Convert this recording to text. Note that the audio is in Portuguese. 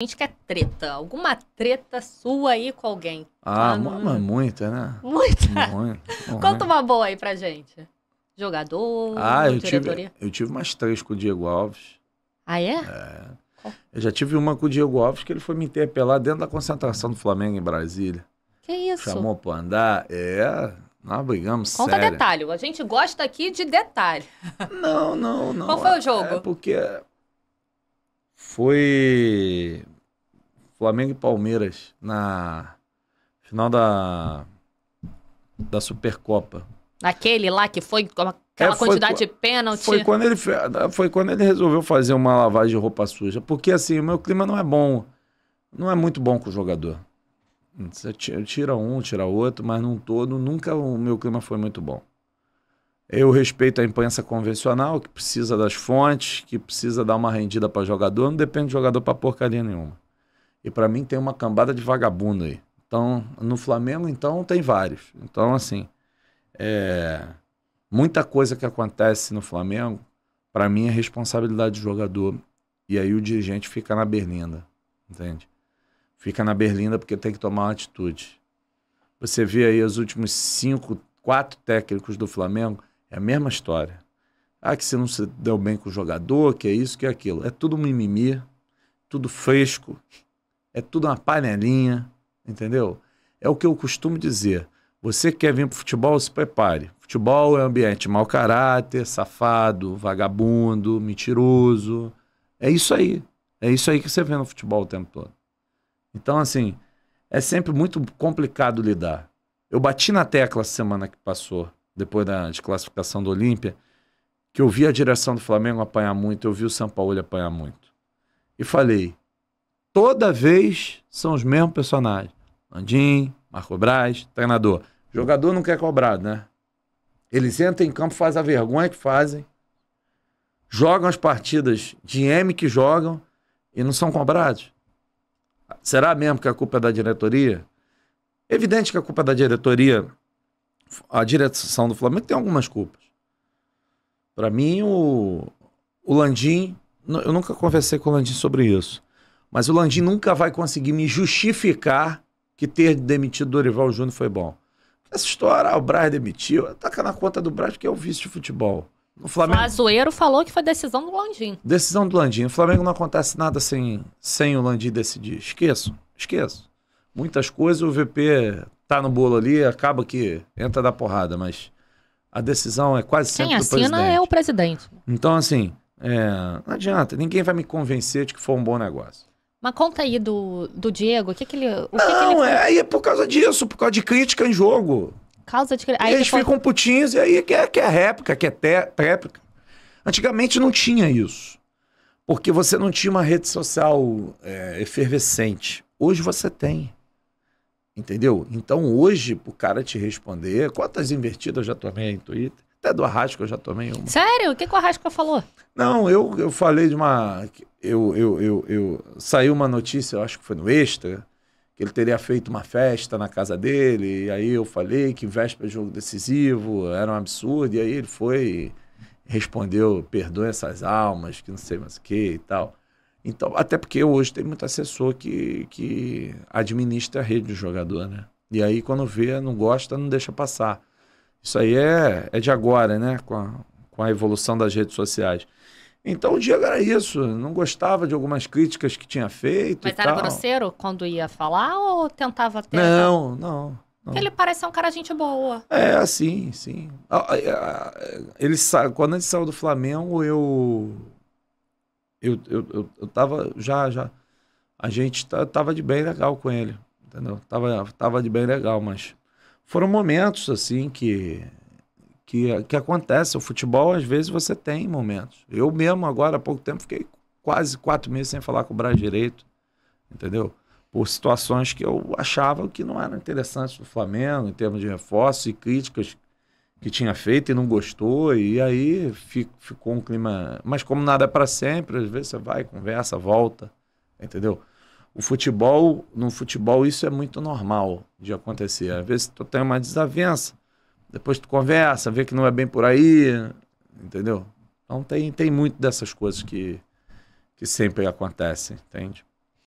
A gente quer treta. Alguma treta sua aí com alguém. Ah, tá, mas muita, né? Muita. Conta uma boa aí pra gente. Jogador, ah, eu diretoria. Tive, eu tive mais três com o Diego Alves. Ah, é? É. Eu já tive uma com o Diego Alves que ele foi me interpelar dentro da concentração do Flamengo em Brasília. Que isso? Chamou pra andar. É. Nós brigamos Conta sério. detalhe. A gente gosta aqui de detalhe. Não, não, não. Qual foi o é jogo? É porque foi Flamengo e Palmeiras na final da da Supercopa. Naquele lá que foi com é, aquela é, foi, quantidade de pênalti. Foi quando ele foi quando ele resolveu fazer uma lavagem de roupa suja, porque assim, o meu clima não é bom, não é muito bom com o jogador. Você tira um, tira outro, mas num todo nunca o meu clima foi muito bom. Eu respeito a imprensa convencional, que precisa das fontes, que precisa dar uma rendida para jogador, não depende de jogador para porcaria nenhuma. E para mim tem uma cambada de vagabundo aí. Então, no Flamengo, então, tem vários. Então, assim, é... muita coisa que acontece no Flamengo, para mim, é responsabilidade do jogador. E aí o dirigente fica na berlinda, entende? Fica na berlinda porque tem que tomar uma atitude. Você vê aí os últimos cinco, quatro técnicos do Flamengo, é a mesma história. Ah, que você não se deu bem com o jogador, que é isso, que é aquilo. É tudo mimimi, tudo fresco, é tudo uma panelinha, entendeu? É o que eu costumo dizer. Você quer vir pro futebol, se prepare. Futebol é um ambiente mau caráter, safado, vagabundo, mentiroso. É isso aí. É isso aí que você vê no futebol o tempo todo. Então, assim, é sempre muito complicado lidar. Eu bati na tecla semana que passou, depois da desclassificação do Olímpia, que eu vi a direção do Flamengo apanhar muito, eu vi o São Paulo apanhar muito. E falei, toda vez são os mesmos personagens. Landim, Marco Braz, treinador. jogador não quer cobrado, né? Eles entram em campo, fazem a vergonha que fazem, jogam as partidas de M que jogam e não são cobrados. Será mesmo que a culpa é da diretoria? Evidente que a culpa é da diretoria. A direção do Flamengo tem algumas culpas. Para mim, o, o Landim. Eu nunca conversei com o Landim sobre isso. Mas o Landim nunca vai conseguir me justificar que ter demitido Dorival Júnior foi bom. Essa história, ah, o Braz demitiu, taca na conta do Braz, que é o vice de futebol. No Flamengo... O falou que foi decisão do Landim. Decisão do Landim. O Flamengo não acontece nada sem, sem o Landim decidir. Esqueço, esqueço. Muitas coisas o VP tá no bolo ali, acaba que entra da porrada, mas a decisão é quase sempre Quem do presidente. Quem assina é o presidente. Então, assim, é, não adianta. Ninguém vai me convencer de que foi um bom negócio. Mas conta aí do, do Diego, o que, que ele. O não, que que ele... É, aí é por causa disso, por causa de crítica em jogo. Causa de crítica. Eles ficam putinhos e aí quer, é quer é, é réplica, quer te, tréplica. Antigamente não tinha isso. Porque você não tinha uma rede social é, efervescente. Hoje você tem. Entendeu? Então hoje, pro cara te responder, quantas invertidas eu já tomei em Twitter? Até do Arrasco eu já tomei uma. Sério? O que, que o Arrasco falou? Não, eu, eu falei de uma eu, eu, eu, eu saiu uma notícia, eu acho que foi no Extra, que ele teria feito uma festa na casa dele, e aí eu falei que véspera de jogo decisivo era um absurdo, e aí ele foi respondeu, perdoe essas almas, que não sei mais o que e tal. Então, até porque hoje tem muito assessor que, que administra a rede do jogador, né? E aí quando vê, não gosta, não deixa passar. Isso aí é, é de agora, né? Com a, com a evolução das redes sociais. Então o Diego era isso, não gostava de algumas críticas que tinha feito. Mas era tal. grosseiro quando ia falar ou tentava ter? Não, não. não. Ele parece um cara gente boa. É, sim, sim. Ele sa... Quando ele saiu do Flamengo, eu. Eu, eu, eu, eu tava já, já. A gente tava de bem legal com ele, entendeu? Tava, tava de bem legal, mas foram momentos assim que que, que acontece. O futebol, às vezes, você tem momentos. Eu mesmo, agora há pouco tempo, fiquei quase quatro meses sem falar com o braço direito, entendeu? Por situações que eu achava que não eram interessantes para o Flamengo, em termos de reforço e críticas que tinha feito e não gostou, e aí fico, ficou um clima. Mas, como nada é para sempre, às vezes você vai, conversa, volta, entendeu? O futebol, no futebol, isso é muito normal de acontecer. Às vezes tu tem uma desavença depois tu conversa, vê que não é bem por aí, entendeu? Então tem, tem muito dessas coisas que, que sempre acontecem, entende?